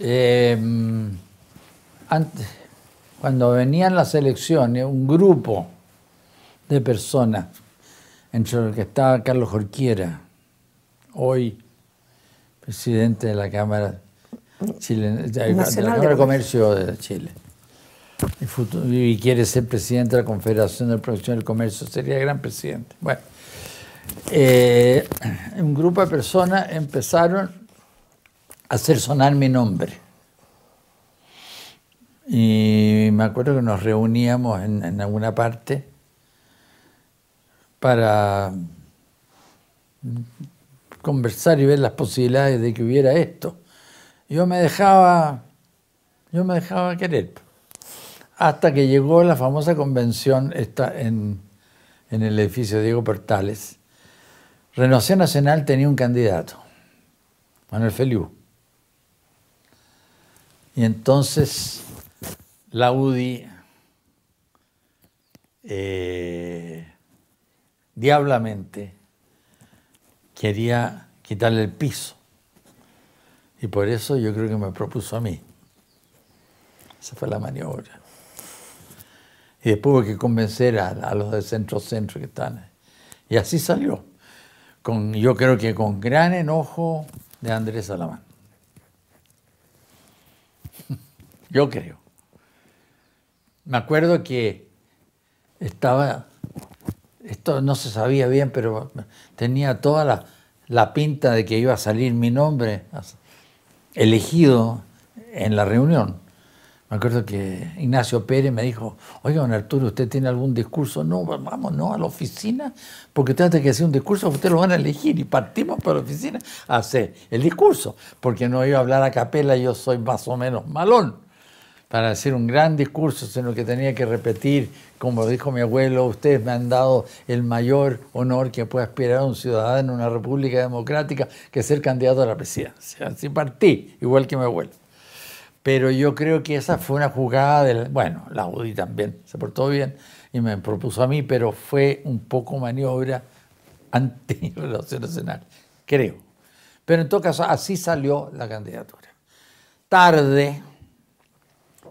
Em, antes, cuando venían las elecciones, un grupo de personas, entre los que estaba Carlos Jorquiera, hoy presidente de la Cámara, de Comercio de Chile. Y, quiere ser presidente de la Confederación de Producción del Comercio, sería gran presidente. Bueno, eh, un grupo de personas empezaron a hacer sonar mi nombre. Y me acuerdo que nos reuníamos en alguna parte para conversar y ver las posibilidades de que hubiera esto. Yo me dejaba, yo me dejaba querer. Hasta que llegó la famosa convención esta en, en el edificio Diego Portales. Renovación Nacional tenía un candidato, Manuel Feliu. Y entonces la UDI eh, diablamente quería quitarle el piso. Y por eso yo creo que me propuso a mí. Esa fue la maniobra. Y después hubo que convencer a, los del centro-centro que están. Y así salió. Con, yo creo que con gran enojo de Andrés Salamán. <laughs> Yo creo. Me acuerdo que estaba esto no se sabía bien, pero tenía toda la, pinta de que iba a salir mi nombre elegido en la reunión. Me acuerdo que Ignacio Pérez me dijo, oiga, don Arturo, ¿usted tiene algún discurso? No, vamos, no, a la oficina, porque usted antes que hacer un discurso, usted lo van a elegir y partimos para la oficina a hacer el discurso, porque no iba a hablar a capela, yo soy más o menos malón para hacer un gran discurso, sino que tenía que repetir, como dijo mi abuelo, ustedes me han dado el mayor honor que puede aspirar un ciudadano en una república democrática, que ser candidato a la presidencia. Así partí, igual que mi abuelo. Pero yo creo que esa fue una jugada del... Bueno, la UDI también se portó bien y me propuso a mí, pero fue un poco maniobra anti-relación nacional, creo. Pero en todo caso, así salió la candidatura. Tarde,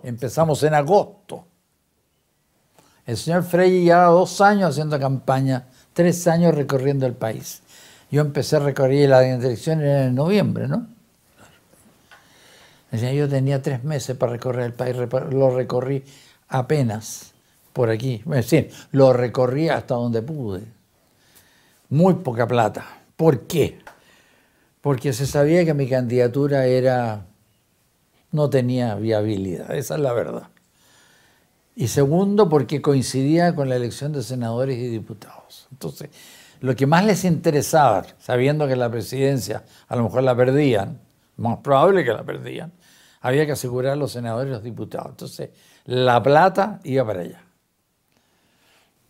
Empezamos en agosto. El señor Frey llevaba dos años haciendo campaña, tres años recorriendo el país. Yo empecé a recorrer la dirección en noviembre, ¿no? Yo tenía tres meses para recorrer el país, lo recorrí apenas por aquí. Es decir, lo recorrí hasta donde pude. Muy poca plata. ¿Por qué? Porque se sabía que mi candidatura era no tenía viabilidad, esa es la verdad. Y segundo, porque coincidía con la elección de senadores y diputados. Entonces, lo que más les interesaba, sabiendo que la presidencia a lo mejor la perdían, más probable que la perdían, había que asegurar a los senadores y los diputados. Entonces, la plata iba para allá.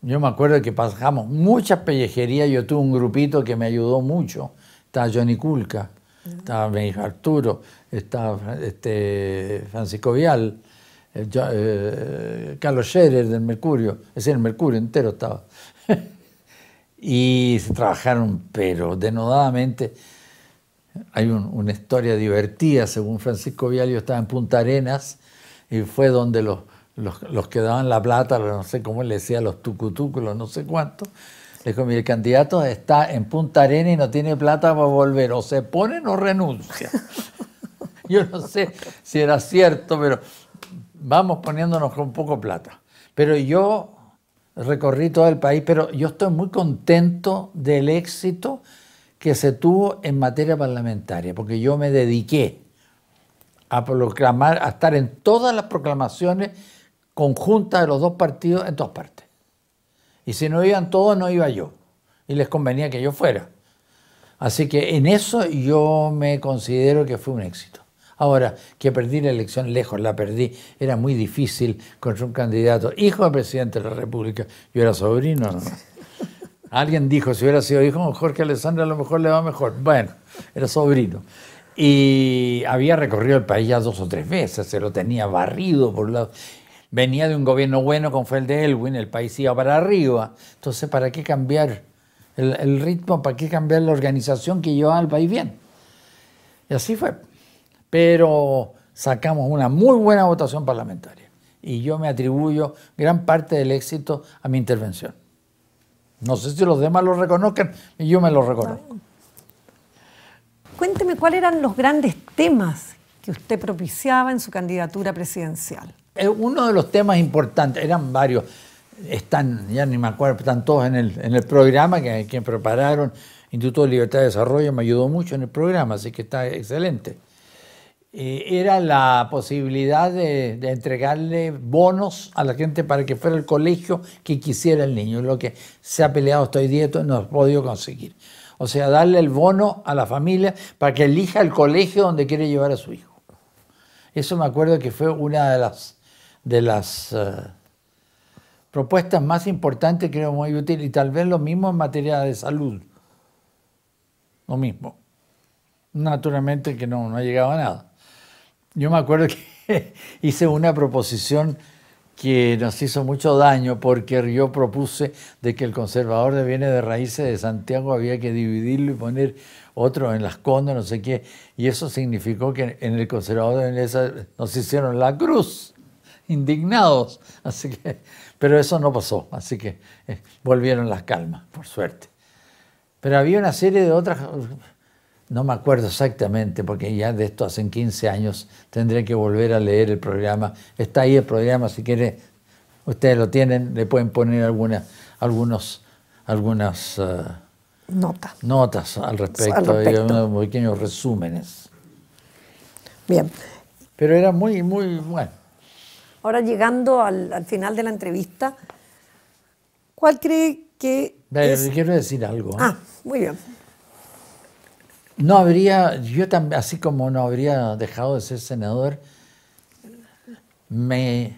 Yo me acuerdo que pasamos muchas pellejerías, yo tuve un grupito que me ayudó mucho, está Johnny Culca, estaba Benito Arturo, estaba este, Francisco Vial, eh, eh, Carlos Scherer del Mercurio, es decir, el Mercurio entero estaba. <laughs> y se trabajaron, pero denodadamente. Hay una historia divertida, según Francisco Vial, yo estaba en Punta Arenas y fue donde los, los, que daban la plata, no sé cómo le decía, los tucutucos, no sé cuántos, dijo, mi el candidato está en Punta Arena y no tiene plata para volver. O se pone o renuncia. <laughs> Yo no sé si era cierto, pero vamos poniéndonos con poco plata. Pero yo recorrí todo el país, pero yo estoy muy contento del éxito que se tuvo en materia parlamentaria, porque yo me dediqué a proclamar, a estar en todas las proclamaciones conjuntas de los dos partidos en todas partes. Y si no iban todos, no iba yo. Y les convenía que yo fuera. Así que en eso yo me considero que fue un éxito. Ahora, que perdí la elección lejos, la perdí. Era muy difícil contra un candidato, hijo de presidente de la República. Yo era sobrino, <laughs> Alguien dijo, si hubiera sido hijo, Jorge Alessandra a lo mejor le va mejor. Bueno, era sobrino. Y había recorrido el país ya dos o tres veces, se lo tenía barrido por un lado venía de un gobierno bueno como fue el de Elwin, el país iba para arriba. Entonces, ¿para qué cambiar el, ritmo? ¿Para qué cambiar la organización que llevaba al país bien? Y así fue. Pero sacamos una muy buena votación parlamentaria y yo me atribuyo gran parte del éxito a mi intervención. No sé si los demás lo reconozcan, yo me lo reconozco. Cuénteme cuáles eran los grandes temas que usted propiciaba en su candidatura presidencial. Eh, uno de los temas importantes, eran varios, están, ya ni me acuerdo, están todos en el, en el programa que, que prepararon, Instituto de Libertad de Desarrollo me ayudó mucho en el programa, así que está excelente. Eh, era la posibilidad de, entregarle bonos a la gente para que fuera el colegio que quisiera el niño, lo que se ha peleado hasta hoy día no ha podido conseguir. O sea, darle el bono a la familia para que elija el colegio donde quiere llevar a su hijo. Eso me acuerdo que fue una de las de las eh, propuestas más importantes, creo muy útil, y tal vez lo mismo en materia de salud. Lo mismo. Naturalmente que no, no ha llegado a nada. Yo me acuerdo que <laughs> hice una proposición que nos hizo mucho daño porque yo propuse de que el conservador de bienes de raíces de Santiago había que dividirlo y poner otro en las condas, no sé qué, y eso significó que en el conservador de nos hicieron la cruz indignados. Así que, pero eso no pasó, así que eh, volvieron las calmas, por suerte. Pero había una serie de otras, no me acuerdo exactamente, porque ya de esto hace 15 años tendré que volver a leer el programa. Está ahí el programa, si quiere ustedes lo tienen, le pueden poner alguna, algunos, algunas eh, notas al respecto, unos pequeños resúmenes. Bien. Pero era muy, muy, bueno, Ahora llegando al, final de la entrevista, ¿cuál cree que... quiero decir algo. ¿eh? Ah, muy bien. No habría, yo también, así como no habría dejado de ser senador, me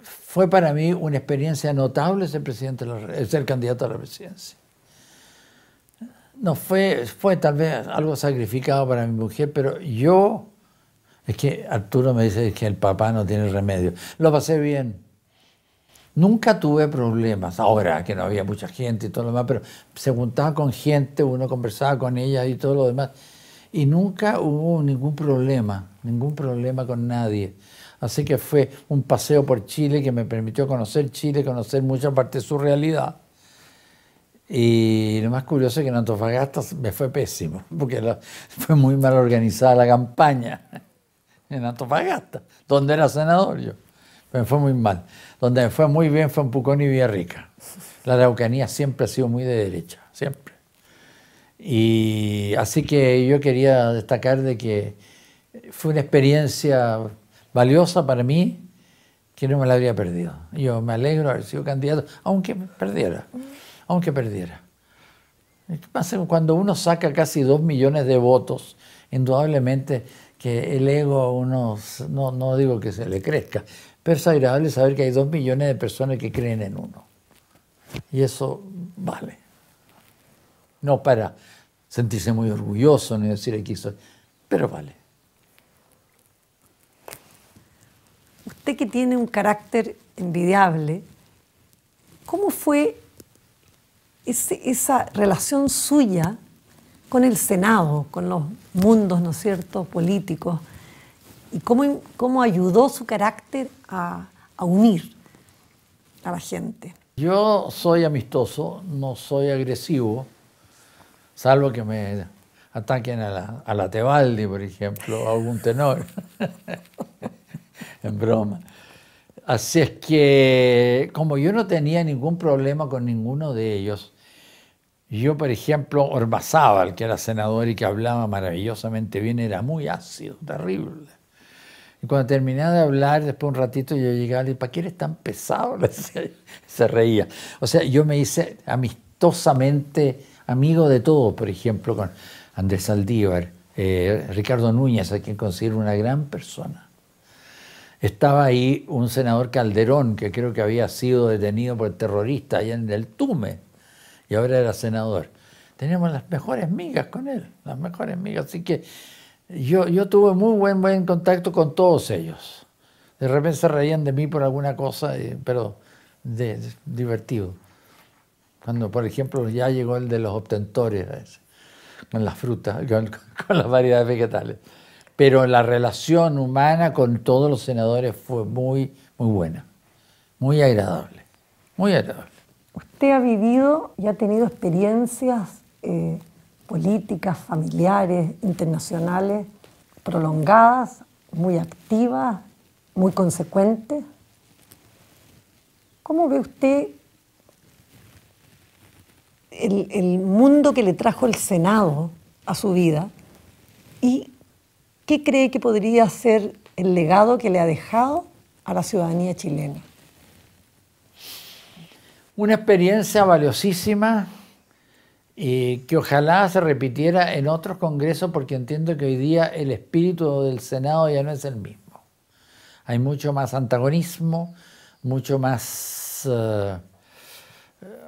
fue para mí una experiencia notable ser, presidente ser candidato a la presidencia. No fue, fue tal vez algo sacrificado para mi mujer, pero yo es que Arturo me dice que el papá no tiene remedio. Lo pasé bien. Nunca tuve problemas. Ahora que no había mucha gente y todo lo demás, pero se juntaba con gente, uno conversaba con ella y todo lo demás. Y nunca hubo ningún problema, ningún problema con nadie. Así que fue un paseo por Chile que me permitió conocer Chile, conocer mucha parte de su realidad. Y lo más curioso es que en Antofagasta me fue pésimo, porque <laughs> fue muy mal organizada la campaña en Antofagasta, donde era senador yo. me fue muy mal. Donde me fue muy bien fue en Pucón y Villarrica. La Araucanía siempre ha sido muy de derecha, siempre. Y así que yo quería destacar de que fue una experiencia valiosa para mí que no me la habría perdido. Yo me alegro de haber sido candidato, aunque perdiera, aunque perdiera. Cuando uno saca casi dos millones de votos, indudablemente el ego unos, no, no digo que se le crezca, pero es agradable saber que hay dos millones de personas que creen en uno. Y eso vale. No para sentirse muy orgulloso ni decir aquí soy, pero vale. Usted que tiene un carácter envidiable, ¿cómo fue esa relación suya con el Senado, con los mundos, ¿no es cierto?, políticos, y cómo, cómo ayudó su carácter a, unir a la gente. Yo soy amistoso, no soy agresivo, salvo que me ataquen a la, Tebaldi, por ejemplo, a algún tenor, <laughs> en broma. Así es que como yo no tenía ningún problema con ninguno de ellos, yo, por ejemplo, Orbazábal, que era senador y que hablaba maravillosamente bien, era muy ácido, terrible. Y cuando terminaba de hablar, después un ratito yo llegaba y le ¿para qué eres tan pesado? <laughs> Se reía. O sea, yo me hice amistosamente amigo de todos, por ejemplo, con Andrés Saldívar, eh, Ricardo Núñez, a quien considero una gran persona. Estaba ahí un senador Calderón, que creo que había sido detenido por terroristas allá en el Tume y ahora era senador. Teníamos las mejores migas con él, las mejores migas. Así que yo, tuve muy buen, buen contacto con todos ellos. De repente se reían de mí por alguna cosa, eh, pero divertido. Cuando, por ejemplo, ya llegó el de los obtentores, con las frutas, <laughs> con, con las variedades vegetales. Pero la relación humana con todos los senadores fue muy, muy buena, muy agradable, muy agradable usted ha vivido y ha tenido experiencias eh, políticas, familiares, internacionales, prolongadas, muy activas, muy consecuentes. ¿Cómo ve usted el, mundo que le trajo el Senado a su vida y qué cree que podría ser el legado que le ha dejado a la ciudadanía chilena? Una experiencia valiosísima y que ojalá se repitiera en otros congresos porque entiendo que hoy día el espíritu del Senado ya no es el mismo. Hay mucho más antagonismo, mucho más eh,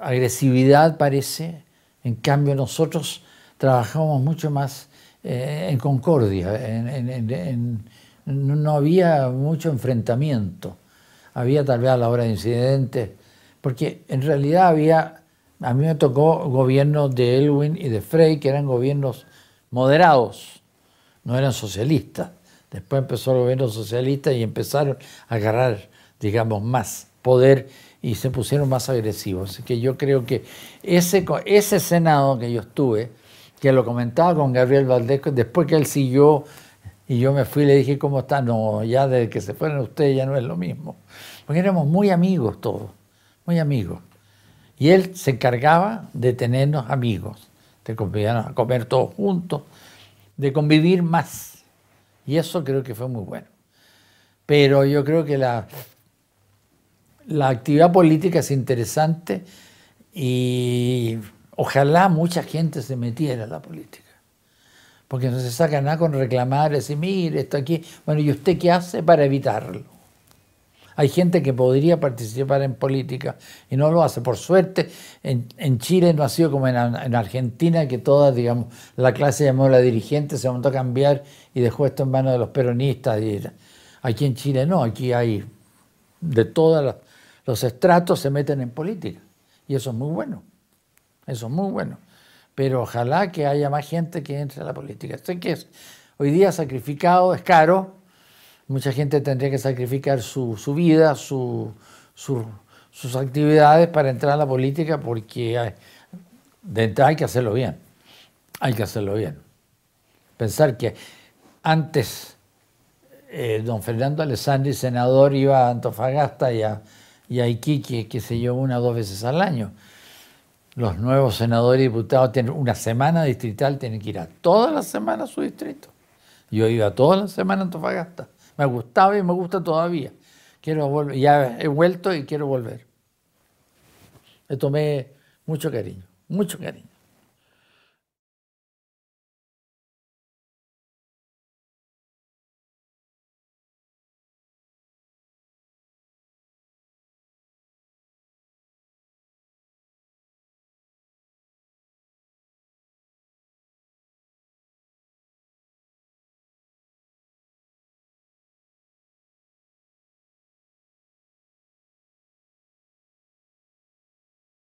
agresividad parece. En cambio nosotros trabajamos mucho más eh, en concordia, no había mucho enfrentamiento. Había tal vez a la hora de incidentes porque en realidad había, a mí me tocó gobiernos de Elwin y de Frey, que eran gobiernos moderados, no eran socialistas. Después empezó el gobierno socialista y empezaron a agarrar, digamos, más poder y se pusieron más agresivos. Así que yo creo que ese, ese Senado que yo estuve, que lo comentaba con Gabriel Valdés, después que él siguió y yo me fui y le dije, ¿cómo está? No, ya desde que se fueron ustedes ya no es lo mismo. Porque éramos muy amigos todos muy amigo. Y él se encargaba de tenernos amigos, de convidarnos a comer todos juntos, de convivir más. Y eso creo que fue muy bueno. Pero yo creo que la, la actividad política es interesante y ojalá mucha gente se metiera en la política. Porque no se saca nada con reclamar, decir, mire, esto aquí. Bueno, ¿y usted qué hace para evitarlo? Hay gente que podría participar en política y no lo hace. Por suerte, en, Chile no ha sido como en, Argentina, que toda, digamos, la clase llamó la dirigente, se montó a cambiar y dejó esto en manos de los peronistas. aquí en Chile no, aquí hay de todos los estratos se meten en política. Y eso es muy bueno. Eso es muy bueno. Pero ojalá que haya más gente que entre a la política. Esto que es hoy día sacrificado, es caro, Mucha gente tendría que sacrificar su, vida, sus actividades para entrar a la política porque hay, de entrada hay que hacerlo bien. Hay que hacerlo bien. Pensar que antes eh, don Fernando Alessandri, senador, iba a Antofagasta y a, y a Iquique, que se llevó una o dos veces al año. Los nuevos senadores y diputados tienen una semana distrital, tienen que ir a todas las semanas a su distrito. Yo iba todas las semanas a Antofagasta. Me gustaba y me gusta todavía. Quiero volver, ya he vuelto y quiero volver. Le tomé mucho cariño, mucho cariño.